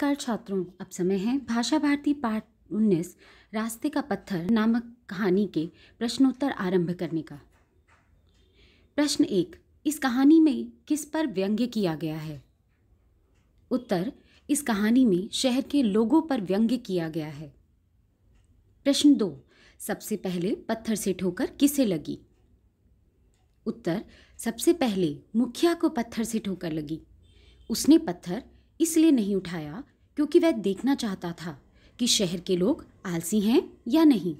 नमस्कार छात्रों अब समय है भाषा भारती पाठ 19 रास्ते का पत्थर नामक कहानी के प्रश्नोत्तर आरंभ करने का प्रश्न एक इस कहानी में किस पर व्यंग्य किया गया है उत्तर इस कहानी में शहर के लोगों पर व्यंग्य किया गया है प्रश्न दो सबसे पहले पत्थर से ठोकर किसे लगी उत्तर सबसे पहले मुखिया को पत्थर से ठोकर लगी उसने पत्थर इसलिए नहीं उठाया क्योंकि वह देखना चाहता था कि शहर के लोग आलसी हैं या नहीं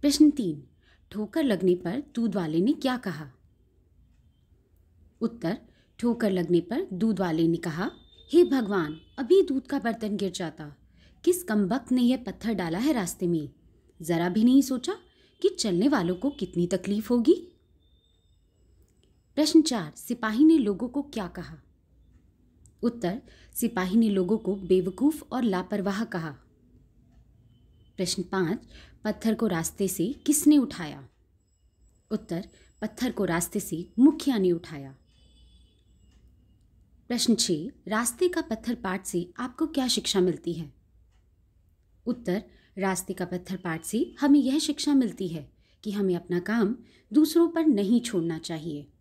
प्रश्न तीन ठोकर लगने पर दूध वाले ने क्या कहा उत्तर ठोकर लगने पर दूध वाले ने कहा हे hey भगवान अभी दूध का बर्तन गिर जाता किस कमबख्त ने यह पत्थर डाला है रास्ते में ज़रा भी नहीं सोचा कि चलने वालों को कितनी तकलीफ होगी प्रश्न चार सिपाही ने लोगों को क्या कहा उत्तर सिपाही ने लोगों को बेवकूफ़ और लापरवाह कहा प्रश्न पाँच पत्थर को रास्ते से किसने उठाया उत्तर पत्थर को रास्ते से मुखिया ने उठाया प्रश्न छः रास्ते का पत्थर पाठ से आपको क्या शिक्षा मिलती है उत्तर रास्ते का पत्थर पाठ से हमें यह शिक्षा मिलती है कि हमें अपना काम दूसरों पर नहीं छोड़ना चाहिए